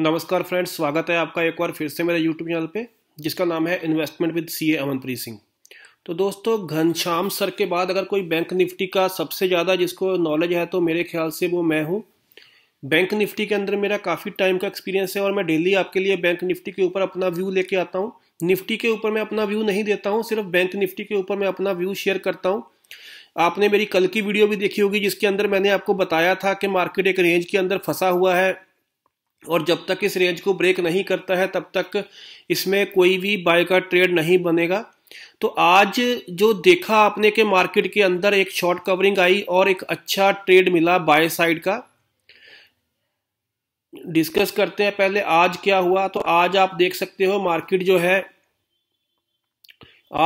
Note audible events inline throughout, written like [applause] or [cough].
नमस्कार फ्रेंड्स स्वागत है आपका एक बार फिर से मेरे यूट्यूब चैनल पे जिसका नाम है investment with CA Amanpreet Singh तो दोस्तों घनश्याम सर के बाद अगर कोई बैंक निफ्टी का सबसे ज़्यादा जिसको नॉलेज है तो मेरे ख्याल से वो मैं हूँ बैंक निफ्टी के अंदर मेरा काफ़ी टाइम का एक्सपीरियंस है और मैं डेली आपके लिए बैंक निफ्टी के ऊपर अपना व्यू लेके आता हूँ निफ्टी के ऊपर मैं अपना व्यू नहीं देता हूँ सिर्फ बैंक निफ्टी के ऊपर मैं अपना व्यू शेयर करता हूँ आपने मेरी कल की वीडियो भी देखी होगी जिसके अंदर मैंने आपको बताया था कि मार्केट एक रेंज के अंदर फंसा हुआ है और जब तक इस रेंज को ब्रेक नहीं करता है तब तक इसमें कोई भी बाय का ट्रेड नहीं बनेगा तो आज जो देखा आपने के मार्केट के अंदर एक शॉर्ट कवरिंग आई और एक अच्छा ट्रेड मिला बाय साइड का डिस्कस करते हैं पहले आज क्या हुआ तो आज आप देख सकते हो मार्केट जो है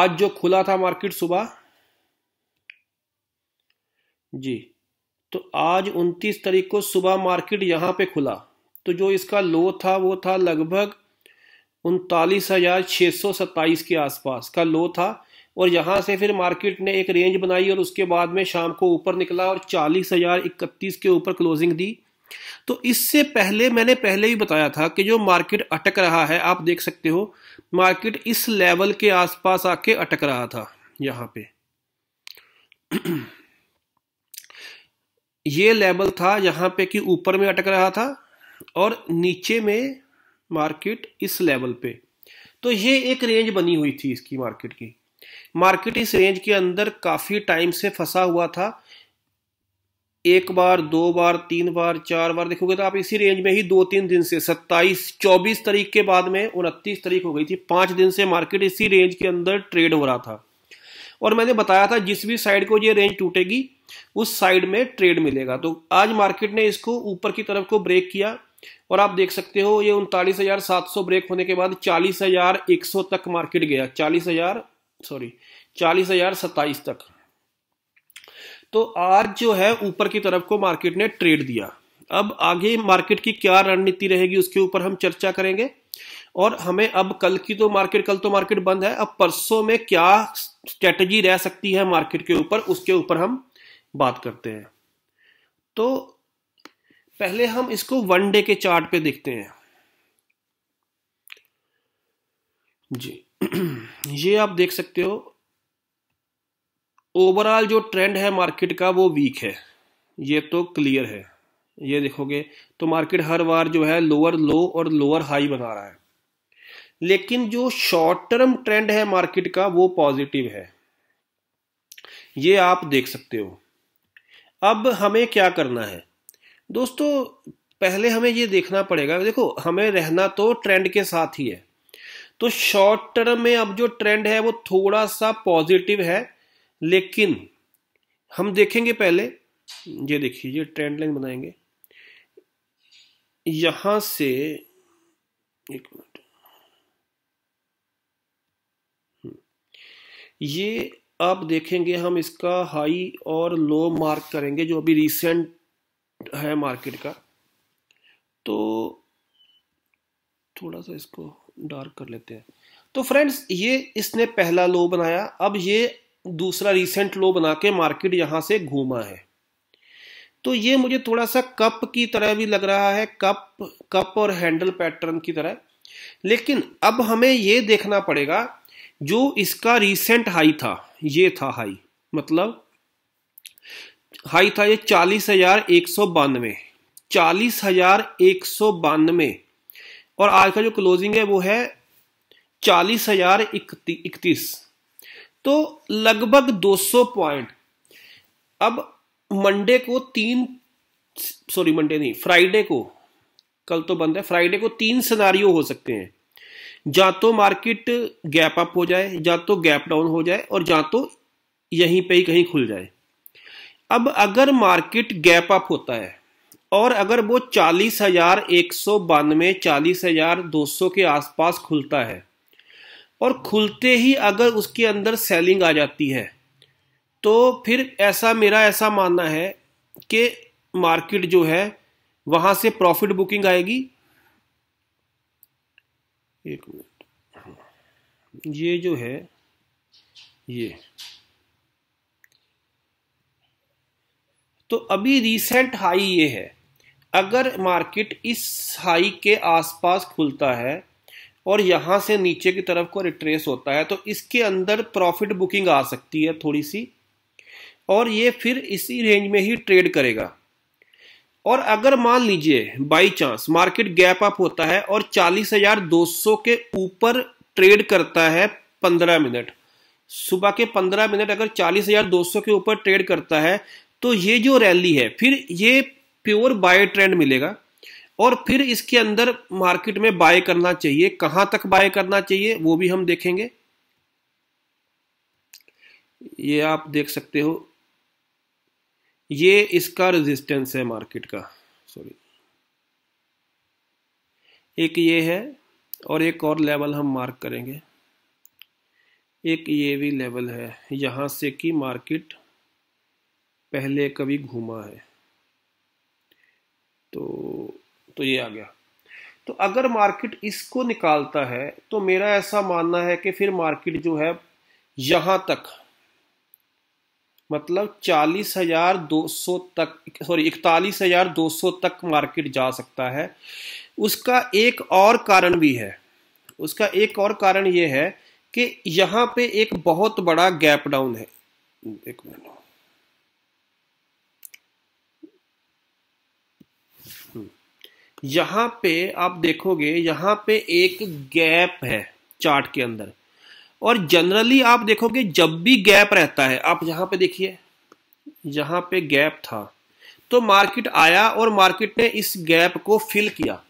आज जो खुला था मार्केट सुबह जी तो आज 29 तारीख को सुबह मार्केट यहां पे खुला तो जो इसका लो था वो था लगभग उनतालीस हजार छः सौ सत्ताईस के आसपास का लो था और यहाँ से फिर मार्केट ने एक रेंज बनाई और उसके बाद में शाम को ऊपर निकला और चालीस हजार इकतीस के ऊपर क्लोजिंग दी तो इससे पहले मैंने पहले ही बताया था कि जो मार्केट अटक रहा है आप देख सकते हो मार्केट इस लेवल के आसपास आके अटक रहा था यहाँ पे [clears throat] ये लेवल था यहाँ पे कि ऊपर में अटक रहा था और नीचे में मार्केट इस लेवल पे तो ये एक रेंज बनी हुई थी इसकी मार्केट की मार्केट इस रेंज के अंदर काफी टाइम से फंसा हुआ था एक बार दो बार तीन बार चार बार देखोगे तो आप इसी रेंज में ही दो तीन दिन से 27, 24 तारीख के बाद में उनतीस तारीख हो गई थी पांच दिन से मार्केट इसी रेंज के अंदर ट्रेड हो रहा था और मैंने बताया था जिस भी साइड को ये रेंज टूटेगी उस साइड में ट्रेड मिलेगा तो आज मार्केट ने इसको ऊपर की तरफ को ब्रेक किया और आप देख सकते हो ये उनतालीस हजार सात सौ ब्रेक होने के बाद चालीस हजार एक सौ तक मार्केट गया चालीस हजार सॉरी चालीस हजार सत्ताईस तक तो आज जो है ऊपर की तरफ को मार्केट ने ट्रेड दिया अब आगे मार्केट की क्या रणनीति रहेगी उसके ऊपर हम चर्चा करेंगे और हमें अब कल की तो मार्केट कल तो मार्केट बंद है अब परसों में क्या स्ट्रेटजी रह सकती है मार्केट के ऊपर उसके ऊपर हम बात करते हैं तो पहले हम इसको वन डे के चार्ट पे देखते हैं जी [clears throat] ये आप देख सकते हो ओवरऑल जो ट्रेंड है मार्केट का वो वीक है ये तो क्लियर है ये देखोगे तो मार्केट हर बार जो है लोअर लो और लोअर हाई बना रहा है लेकिन जो शॉर्ट टर्म ट्रेंड है मार्केट का वो पॉजिटिव है ये आप देख सकते हो अब हमें क्या करना है दोस्तों पहले हमें ये देखना पड़ेगा देखो हमें रहना तो ट्रेंड के साथ ही है तो शॉर्ट टर्म में अब जो ट्रेंड है वो थोड़ा सा पॉजिटिव है लेकिन हम देखेंगे पहले ये देखिए ये ट्रेंड लाइन बनाएंगे यहां से एक मिनट हम्म, ये आप देखेंगे हम इसका हाई और लो मार्क करेंगे जो अभी रिसेंट है मार्केट का तो थोड़ा सा इसको डार्क कर लेते हैं तो फ्रेंड्स ये इसने पहला लो बनाया अब ये दूसरा रीसेंट लो बना के मार्केट यहाँ से घूमा है तो ये मुझे थोड़ा सा कप की तरह भी लग रहा है कप कप और हैंडल पैटर्न की तरह लेकिन अब हमें ये देखना पड़ेगा जो इसका रिसेंट हाई था ये था हाई मतलब हाई था ये चालीस हजार एक सौ बानवे चालीस हजार एक सौ बानवे और आज का जो क्लोजिंग है वो है चालीस हजार इकतीस तो लगभग 200 पॉइंट अब मंडे को तीन सॉरी मंडे नहीं फ्राइडे को कल तो बंद है फ्राइडे को तीन सिनारियो हो सकते हैं या तो मार्केट गैप अप हो जाए या तो गैप डाउन हो जाए और या तो यहीं पे ही कहीं खुल जाए अब अगर मार्केट गैप अप होता है और अगर वो चालीस हजार एक सौ बानवे चालीस हजार दो सौ के आसपास खुलता है और खुलते ही अगर उसके अंदर सेलिंग आ जाती है तो फिर ऐसा मेरा ऐसा मानना है कि मार्केट जो है वहां से प्रॉफिट बुकिंग आएगी एक मिनट ये जो है ये तो अभी रिसेंट हाई ये है अगर मार्केट इस हाई के आसपास खुलता है और यहाँ से नीचे की तरफ को रिट्रेस होता है तो इसके अंदर प्रॉफिट बुकिंग आ सकती है थोड़ी सी और ये फिर इसी रेंज में ही ट्रेड करेगा और अगर मान लीजिए by chance market gap up होता है और 40,200 के ऊपर ट्रेड करता है 15 मिनट सुबह के 15 मिनट अगर 40,200 के ऊपर ट्रेड करता है तो ये जो रैली है फिर ये प्योर बाय ट्रेंड मिलेगा और फिर इसके अंदर मार्केट में बाय करना चाहिए कहां तक बाय करना चाहिए वो भी हम देखेंगे ये आप देख सकते हो ये इसका रेजिस्टेंस है मार्केट का सॉरी एक ये है और एक और लेवल हम मार्क करेंगे एक ये भी लेवल है यहां से कि मार्केट पहले कभी घूमा है तो तो ये आ गया तो अगर मार्केट इसको निकालता है तो मेरा ऐसा मानना है कि फिर मार्केट जो है यहां तक मतलब चालीस हजार दो सौ तक सॉरी इकतालीस हजार दो सौ तक मार्केट जा सकता है उसका एक और कारण भी है उसका एक और कारण यह है कि यहाँ पे एक बहुत बड़ा गैप डाउन है एक मिनट यहाँ पे आप देखोगे यहाँ पे एक गैप है चार्ट के अंदर और जनरली आप देखोगे जब भी गैप रहता है आप यहाँ पे देखिए यहाँ पे गैप था तो मार्केट आया और मार्केट ने इस गैप को फिल किया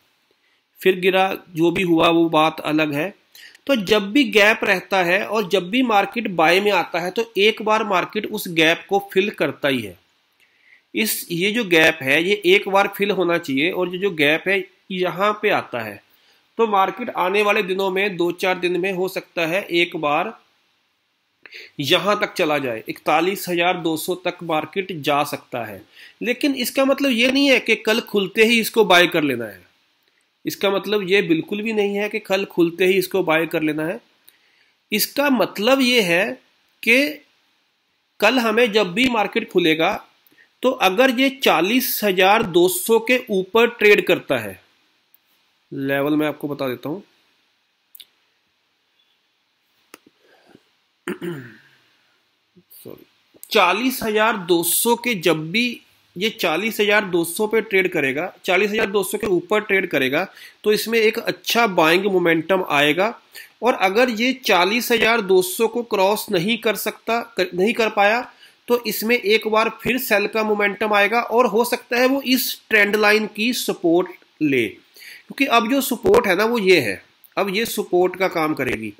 फिर गिरा जो भी हुआ वो बात अलग है तो जब भी गैप रहता है और जब भी मार्केट बाय में आता है तो एक बार मार्केट उस गैप को फिल करता ही है इस ये जो गैप है ये एक बार फिल होना चाहिए और ये जो गैप है यहाँ पे आता है तो मार्केट आने वाले दिनों में दो चार दिन में हो सकता है एक बार यहां तक चला जाए इकतालीस हजार दो सौ तक मार्केट जा सकता है लेकिन इसका मतलब ये नहीं है कि कल खुलते ही इसको बाय कर लेना है इसका मतलब ये बिल्कुल भी नहीं है कि कल खुलते ही इसको बाय कर लेना है इसका मतलब ये है कि कल हमें जब भी मार्केट खुलेगा तो अगर ये चालीस हजार दो सौ के ऊपर ट्रेड करता है लेवल मैं आपको बता देता हूं सॉरी चालीस हजार दो सौ के जब भी ये चालीस हजार दो सौ पे ट्रेड करेगा चालीस हजार दो सौ के ऊपर ट्रेड करेगा तो इसमें एक अच्छा बाइंग मोमेंटम आएगा और अगर ये चालीस हजार दो सौ को क्रॉस नहीं कर सकता कर, नहीं कर पाया तो इसमें एक बार फिर सेल का मोमेंटम आएगा और हो सकता है वो इस ट्रेंड लाइन की सपोर्ट ले क्योंकि अब जो सपोर्ट है ना वो ये है अब ये सपोर्ट का काम करेगी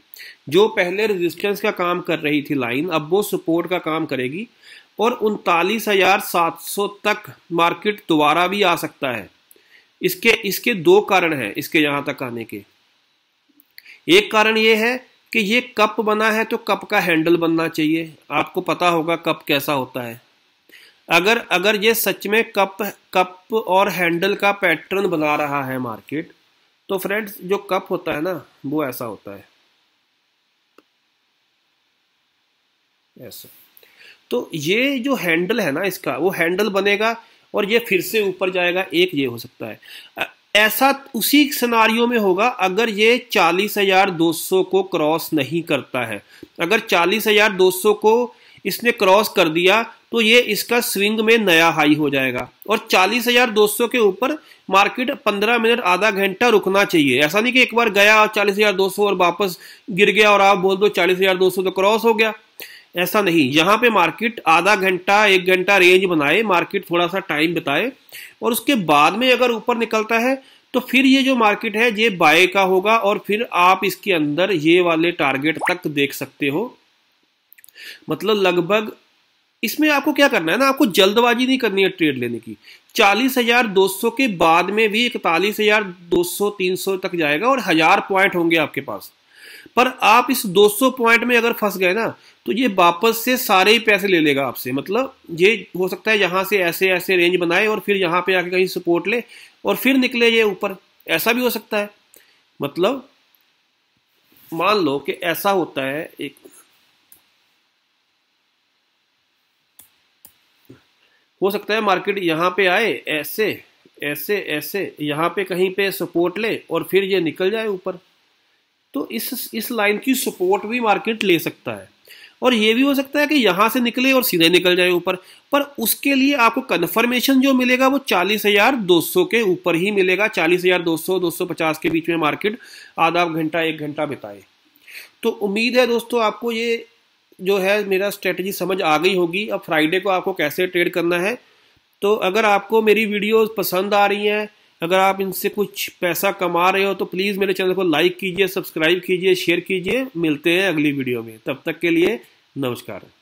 जो पहले रेजिस्टेंस का काम कर रही थी लाइन अब वो सपोर्ट का काम करेगी और उनतालीस हजार सात सौ तक मार्केट दोबारा भी आ सकता है इसके इसके दो कारण हैं इसके यहां तक आने के एक कारण ये है कि ये कप बना है तो कप का हैंडल बनना चाहिए आपको पता होगा कप कैसा होता है अगर अगर ये सच में कप कप और हैंडल का पैटर्न बना रहा है मार्केट तो फ्रेंड्स जो कप होता है ना वो ऐसा होता है ऐसा तो ये जो हैंडल है ना इसका वो हैंडल बनेगा और ये फिर से ऊपर जाएगा एक ये हो सकता है ऐसा उसी सिनारियों में होगा अगर ये चालीस हजार दो सौ को क्रॉस नहीं करता है अगर चालीस हजार दो सौ को इसने क्रॉस कर दिया तो ये इसका स्विंग में नया हाई हो जाएगा और चालीस हजार दो सौ के ऊपर मार्केट पंद्रह मिनट आधा घंटा रुकना चाहिए ऐसा नहीं कि एक बार गया चालीस हजार दो सौ और वापस गिर गया और आप बोल दो चालीस हजार दो सौ तो क्रॉस हो गया ऐसा नहीं यहाँ पे मार्केट आधा घंटा एक घंटा रेंज बनाए मार्केट थोड़ा सा टाइम बिताए और उसके बाद में अगर ऊपर निकलता है तो फिर ये जो मार्केट है ये बाय का होगा और फिर आप इसके अंदर ये वाले टारगेट तक देख सकते हो मतलब लगभग इसमें आपको क्या करना है ना आपको जल्दबाजी नहीं करनी है ट्रेड लेने की चालीस हजार दो सौ के बाद में भी इकतालीस हजार दो सौ तीन सौ तक जाएगा और हजार पॉइंट होंगे आपके पास पर आप इस 200 पॉइंट में अगर फंस गए ना तो ये वापस से सारे ही पैसे ले लेगा आपसे मतलब ये हो सकता है यहाँ से ऐसे ऐसे रेंज बनाए और फिर यहाँ पे आके कहीं सपोर्ट ले और फिर निकले ये ऊपर ऐसा भी हो सकता है मतलब मान लो कि ऐसा होता है एक हो सकता है मार्केट यहाँ पे आए ऐसे ऐसे ऐसे यहाँ पे कहीं पे सपोर्ट ले और फिर ये निकल जाए ऊपर तो इस इस लाइन की सपोर्ट भी मार्केट ले सकता है और ये भी हो सकता है कि यहां से निकले और सीधे निकल जाए ऊपर पर उसके लिए आपको कन्फर्मेशन जो मिलेगा वो चालीस हजार दो सौ के ऊपर ही मिलेगा चालीस हजार दो सौ दो सौ पचास के बीच में मार्केट आधा घंटा एक घंटा बिताए तो उम्मीद है दोस्तों आपको ये जो है मेरा स्ट्रेटजी समझ आ गई होगी अब फ्राइडे को आपको कैसे ट्रेड करना है तो अगर आपको मेरी वीडियोस पसंद आ रही हैं अगर आप इनसे कुछ पैसा कमा रहे हो तो प्लीज़ मेरे चैनल को लाइक कीजिए सब्सक्राइब कीजिए शेयर कीजिए मिलते हैं अगली वीडियो में तब तक के लिए Não, cara.